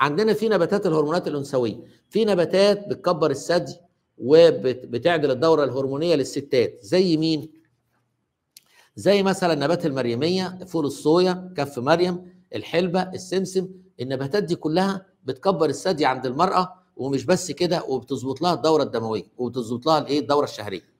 عندنا في نباتات الهرمونات الانثويه في نباتات بتكبر الثدي وبتعدل الدوره الهرمونيه للستات زي مين زي مثلا نبات المريميه فول الصويا كف مريم الحلبه السمسم النباتات دي كلها بتكبر الثدي عند المراه ومش بس كده وبتظبط لها الدوره الدمويه وبتظبط لها الايه الدوره الشهريه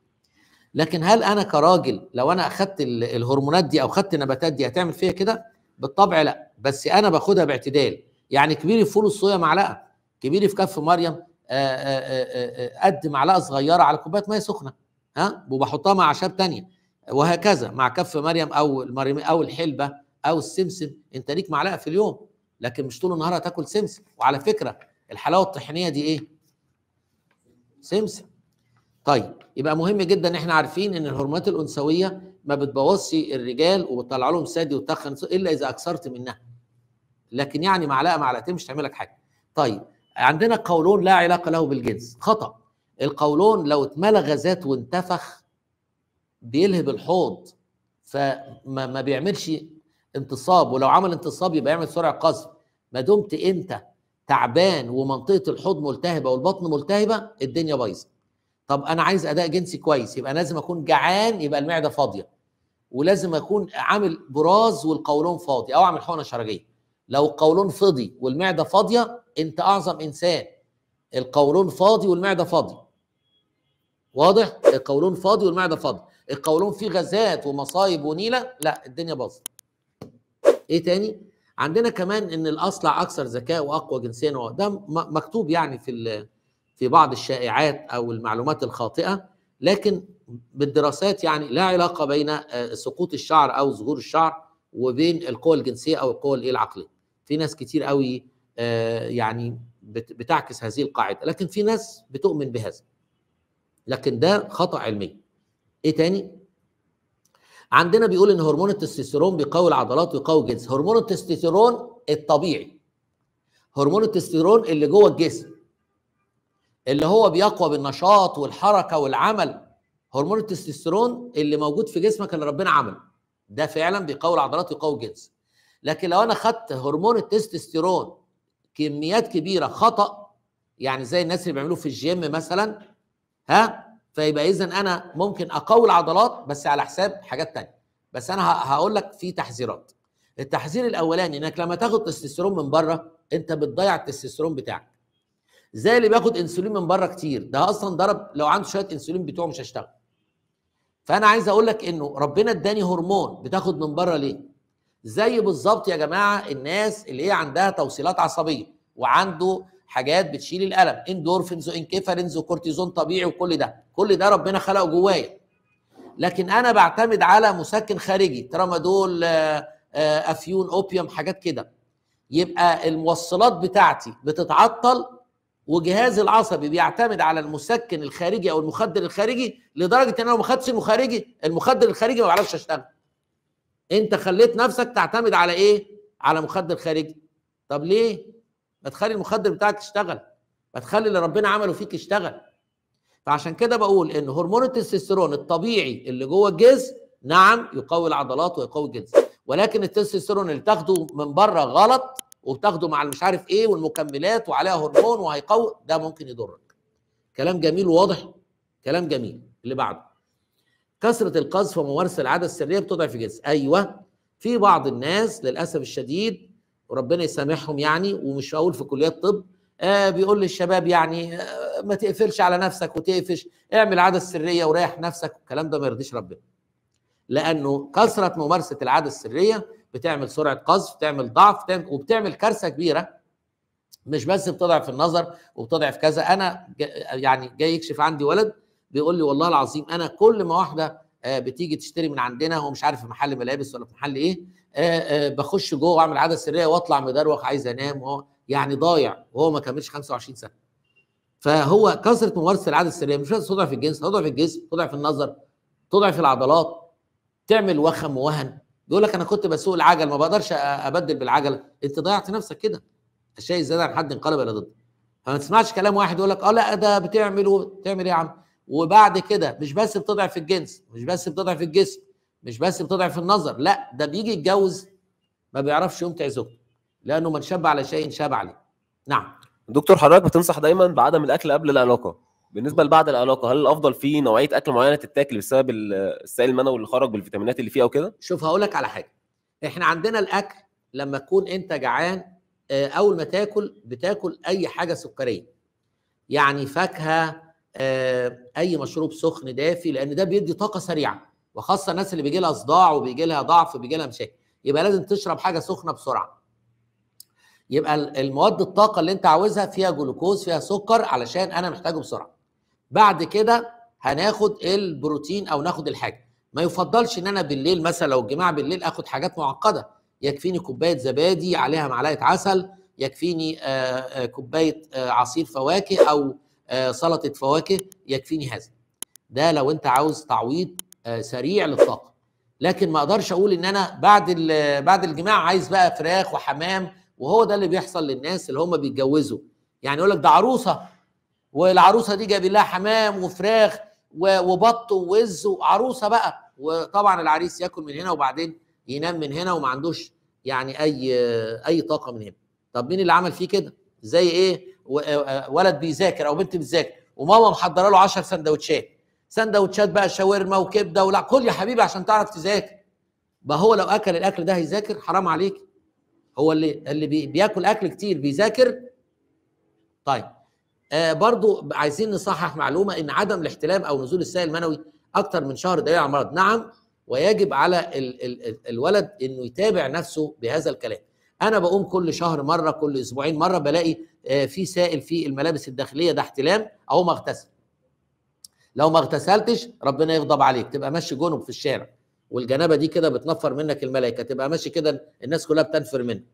لكن هل انا كراجل لو انا اخدت الهرمونات دي او خدت النباتات دي هتعمل فيها كده بالطبع لا بس انا باخدها باعتدال يعني كبيري في فول الصويا معلقه كبيري في كف مريم آه، آه، آه، قد معلقه صغيره على كوبايه ميه سخنه ها وبحطها مع اعشاب تانية وهكذا مع كف مريم او المريم او الحلبه او السمسم انت ليك معلقه في اليوم لكن مش طول النهار هتاكل سمسم وعلى فكره الحلاوه الطحينيه دي ايه سمسم طيب يبقى مهم جدا ان احنا عارفين ان الهرمونات الانثويه ما بتبوظش الرجال وبتطلع لهم ثدي وتخن الا اذا اكثرت منها لكن يعني معلقه معلقتين مش هتعمل لك حاجه طيب عندنا قولون لا علاقه له بالجنس خطا القولون لو اتملى غازات وانتفخ بيلهب الحوض فما ما بيعملش انتصاب ولو عمل انتصاب يبقى يعمل سرعه قذف ما دمت انت تعبان ومنطقه الحوض ملتهبه والبطن ملتهبه الدنيا بايظه طب انا عايز اداء جنسي كويس يبقى لازم اكون جعان يبقى المعده فاضيه ولازم اكون عامل براز والقولون فاضي او اعمل حقنه شرجيه لو القولون فضي والمعده فاضيه انت اعظم انسان القولون فاضي والمعده فاضيه واضح القولون فاضي والمعده فاضيه القولون فيه غازات ومصايب ونيله لا الدنيا باظت ايه تاني عندنا كمان ان الاصلع اكثر ذكاء واقوى جنسيا ده مكتوب يعني في في بعض الشائعات او المعلومات الخاطئه لكن بالدراسات يعني لا علاقه بين آه، سقوط الشعر او ظهور الشعر وبين القوة الجنسيه او القوة العقليه في ناس كتير قوي آه، يعني بتعكس هذه القاعده لكن في ناس بتؤمن بهذا لكن ده خطا علمي ايه تاني عندنا بيقول ان هرمون التستوستيرون بيقوي العضلات ويقوي الجنس هرمون التستوستيرون الطبيعي هرمون التستوستيرون اللي جوه الجسم اللي هو بيقوى بالنشاط والحركه والعمل هرمون التستوستيرون اللي موجود في جسمك اللي ربنا عمله ده فعلا بيقوي العضلات ويقوي الجنس لكن لو انا خدت هرمون التستوستيرون كميات كبيره خطا يعني زي الناس اللي بيعملوه في الجيم مثلا ها فيبقى اذا انا ممكن اقوي العضلات بس على حساب حاجات تانية بس انا هقول لك في تحذيرات التحذير الاولاني انك لما تاخد تستوستيرون من بره انت بتضيع التستوستيرون بتاعك زي اللي بياخد انسولين من بره كتير ده اصلا ضرب لو عنده شويه انسولين بتوعه مش هيشتغل فانا عايز اقول لك انه ربنا اداني هرمون بتاخد من بره ليه زي بالظبط يا جماعه الناس اللي هي عندها توصيلات عصبيه وعنده حاجات بتشيل الالم اندورفينز وانكيفالينز وكورتيزون طبيعي وكل ده كل ده ربنا خلقه جوايا لكن انا بعتمد على مسكن خارجي ترامادول آه، آه، افيون اوبيوم حاجات كده يبقى الموصلات بتاعتي بتتعطل وجهازي العصبي بيعتمد على المسكن الخارجي او المخدر الخارجي لدرجه ان انا لو ما خدتش المخارجي المخدر الخارجي ما بعرفش اشتغل انت خليت نفسك تعتمد على ايه على مخدر خارجي طب ليه ما تخلي المخدر بتاعك يشتغل ما تخلي اللي ربنا عمله فيك يشتغل فعشان كده بقول ان هرمون التستوستيرون الطبيعي اللي جوه الجسم نعم يقوي العضلات ويقوي الجسم ولكن التستوستيرون اللي تاخده من بره غلط وتاخده مع مش عارف ايه والمكملات وعليها هرمون وهيقوي ده ممكن يضرك كلام جميل وواضح كلام جميل اللي بعده كثره القذف وممارسه العاده السريه بتضعف الجنس ايوه في بعض الناس للاسف الشديد وربنا يسامحهم يعني ومش هقول في كليه الطب آه بيقول للشباب يعني آه ما تقفلش على نفسك وتقفش اعمل عاده سريه وريح نفسك والكلام ده ما يرضيش ربنا لانه كثره ممارسه العاده السريه بتعمل سرعه قذف بتعمل ضعف بتعمل وبتعمل كارثه كبيره مش بس بتضعف النظر وبتضعف كذا انا يعني جاي يكشف عندي ولد بيقول لي والله العظيم انا كل ما واحده آه، بتيجي تشتري من عندنا هو مش عارف في محل ملابس ولا في محل ايه آه، آه، بخش جوه واعمل عاده سريه واطلع مدروخ عايز انام وهو يعني ضايع وهو ما كملش 25 سنه فهو كثره ممارسه العاده السريه مش بس تضعف الجنس تضعف الجسم تضعف النظر تضعف العضلات تعمل وخم ووهن بيقول لك انا كنت بسوق العجل ما بقدرش ابدل بالعجله انت ضيعت نفسك كده الشيء الزياده عن حد انقلب الى ضده فما تسمعش كلام واحد يقول لك اه لا ده بتعمل تعمل ايه يا عم وبعد كده مش بس بتضعف الجنس مش بس بتضعف الجسم مش بس بتضعف النظر لا ده بيجي يتجوز ما بيعرفش يمتع زوجته لانه من شاب على شيء شاب عليه نعم دكتور حضرتك بتنصح دايما بعدم الاكل قبل العلاقه بالنسبه لبعد العلاقه هل الافضل في نوعيه اكل معينه تتاكل بسبب السائل المنوي اللي خرج بالفيتامينات اللي فيها وكده شوف هقول لك على حاجه احنا عندنا الاكل لما تكون انت جعان آه، اول ما تاكل بتاكل اي حاجه سكريه يعني فاكهه آه، اي مشروب سخن دافي لان ده بيدي طاقه سريعه وخاصه الناس اللي بيجي لها صداع وبيجي لها ضعف وبيجي لها مشاكل يبقى لازم تشرب حاجه سخنه بسرعه يبقى المواد الطاقه اللي انت عاوزها فيها جلوكوز فيها سكر علشان انا محتاجه بسرعه بعد كده هناخد البروتين او ناخد الحاجه ما يفضلش ان انا بالليل مثلا لو الجماعه بالليل اخد حاجات معقده يكفيني كوبايه زبادي عليها معلقه عسل يكفيني آه، آه، كوبايه عصير فواكه او آه، سلطه فواكه يكفيني هذا ده لو انت عاوز تعويض آه، سريع للطاقه لكن ما اقدرش اقول ان انا بعد بعد الجماع عايز بقى فراخ وحمام وهو ده اللي بيحصل للناس اللي هم بيتجوزوا يعني يقول لك ده عروسه والعروسه دي جاب لها حمام وفراخ وبط ووز وعروسه بقى وطبعا العريس ياكل من هنا وبعدين ينام من هنا وما عندوش يعني اي اي طاقه من هنا طب مين اللي عمل فيه كده زي ايه آه، آه، ولد بيذاكر او بنت بتذاكر وماما محضره له 10 سندوتشات سندوتشات بقى شاورما وكبده ولا كل يا حبيبي عشان تعرف تذاكر ما هو لو اكل الاكل ده هيذاكر حرام عليك هو اللي اللي بياكل اكل كتير بيذاكر طيب آه برضو عايزين نصحح معلومه ان عدم الاحتلام او نزول السائل المنوي اكتر من شهر دليل على المرض نعم ويجب على الولد انه يتابع نفسه بهذا الكلام انا بقوم كل شهر مره كل اسبوعين مره بلاقي آه، في سائل في الملابس الداخليه ده احتلام او ما اغتسل لو ما اغتسلتش ربنا يغضب عليك تبقى ماشي جنب في الشارع والجنابه دي كده بتنفر منك الملائكه تبقى ماشي كده الناس كلها بتنفر منك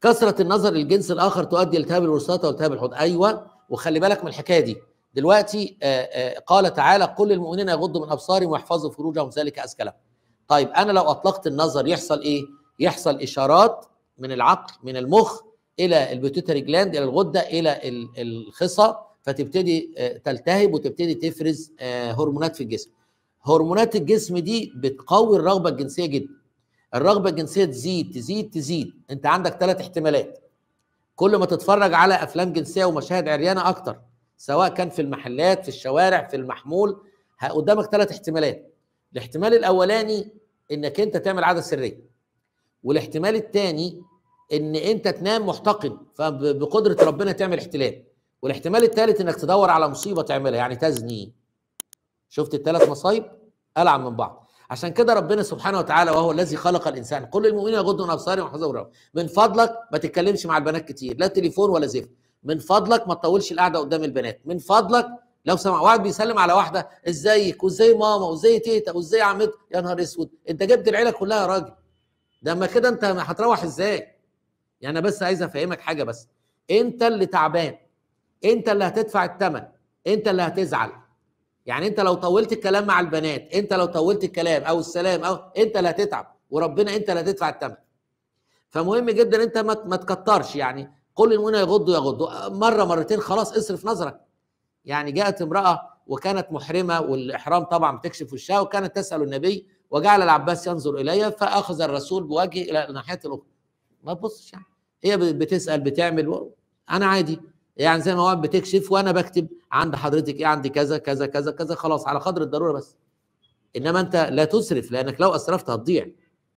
كثره النظر للجنس الاخر تؤدي التهاب الوساطه والتهاب الحوض ايوه وخلي بالك من الحكايه دي دلوقتي آه، آه، قال تعالى كل المؤمنين يغضوا من ابصارهم ويحفظوا فروجهم ذلك ازكى طيب انا لو اطلقت النظر يحصل ايه يحصل اشارات من العقل من المخ الى البيوتيتري جلاند الى الغده الى الخصه فتبتدي آه، تلتهب وتبتدي تفرز آه، هرمونات في الجسم هرمونات الجسم دي بتقوي الرغبه الجنسيه جدا الرغبه الجنسيه تزيد تزيد تزيد انت عندك ثلاث احتمالات كل ما تتفرج على افلام جنسيه ومشاهد عريانه اكتر سواء كان في المحلات في الشوارع في المحمول قدامك ثلاث احتمالات الاحتمال الاولاني انك انت تعمل عاده سريه والاحتمال الثاني ان انت تنام محتقن فبقدره ربنا تعمل احتلال والاحتمال الثالث انك تدور على مصيبه تعملها يعني تزني شفت الثلاث مصايب العب من بعض عشان كده ربنا سبحانه وتعالى وهو الذي خلق الانسان كل المؤمنين يغضوا من ابصارهم ويحفظوا من فضلك ما تتكلمش مع البنات كتير لا تليفون ولا زفت من فضلك ما تطولش القعده قدام البنات من فضلك لو سمع واحد بيسلم على واحده ازيك وازاي ماما وازاي تيتا وازاي عمتك يا نهار اسود انت جبت العيله كلها يا راجل ده ما كده انت هتروح ازاي يعني انا بس عايز افهمك حاجه بس انت اللي تعبان انت اللي هتدفع الثمن انت اللي هتزعل يعني انت لو طولت الكلام مع البنات انت لو طولت الكلام او السلام او انت اللي هتتعب وربنا انت اللي هتدفع الثمن فمهم جدا انت ما ما تكترش يعني قل للمؤمنين يغضوا يغضوا مره مرتين خلاص اصرف نظرك يعني جاءت امراه وكانت محرمه والاحرام طبعا بتكشف وشها وكانت تسال النبي وجعل العباس ينظر الي فاخذ الرسول بوجهي الى الناحيه الاخرى ما تبصش يعني هي بتسال بتعمل و... انا عادي يعني زي ما هو بتكشف وانا بكتب عند حضرتك ايه عندي كذا كذا كذا كذا خلاص على قدر الضروره بس انما انت لا تسرف لانك لو اسرفت هتضيع